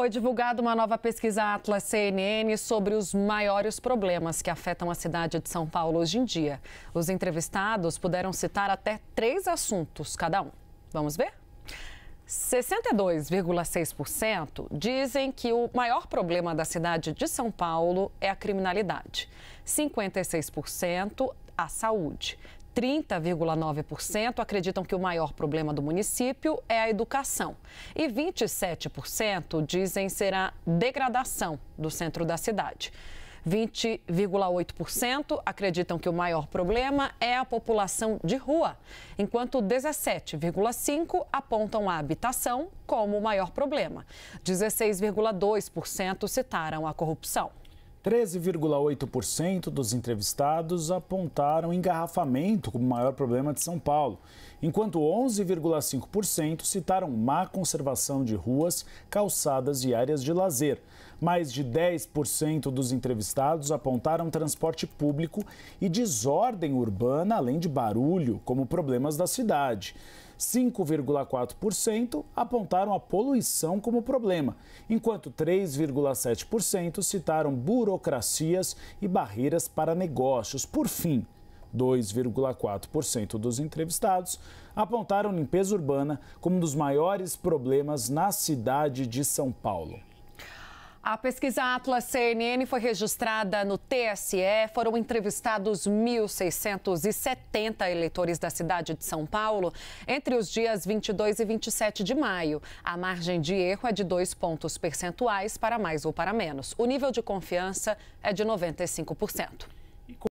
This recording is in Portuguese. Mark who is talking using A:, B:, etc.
A: Foi divulgada uma nova pesquisa Atlas CNN sobre os maiores problemas que afetam a cidade de São Paulo hoje em dia. Os entrevistados puderam citar até três assuntos cada um. Vamos ver? 62,6% dizem que o maior problema da cidade de São Paulo é a criminalidade. 56% a saúde. 30,9% acreditam que o maior problema do município é a educação. E 27% dizem ser a degradação do centro da cidade. 20,8% acreditam que o maior problema é a população de rua, enquanto 17,5% apontam a habitação como o maior problema. 16,2% citaram a corrupção.
B: 13,8% dos entrevistados apontaram engarrafamento como o maior problema de São Paulo, enquanto 11,5% citaram má conservação de ruas, calçadas e áreas de lazer. Mais de 10% dos entrevistados apontaram transporte público e desordem urbana, além de barulho, como problemas da cidade. 5,4% apontaram a poluição como problema, enquanto 3,7% citaram burocracias e barreiras para negócios. Por fim, 2,4% dos entrevistados apontaram limpeza urbana como um dos maiores problemas na cidade de São Paulo.
A: A pesquisa Atlas CNN foi registrada no TSE. Foram entrevistados 1.670 eleitores da cidade de São Paulo entre os dias 22 e 27 de maio. A margem de erro é de dois pontos percentuais para mais ou para menos. O nível de confiança é de 95%.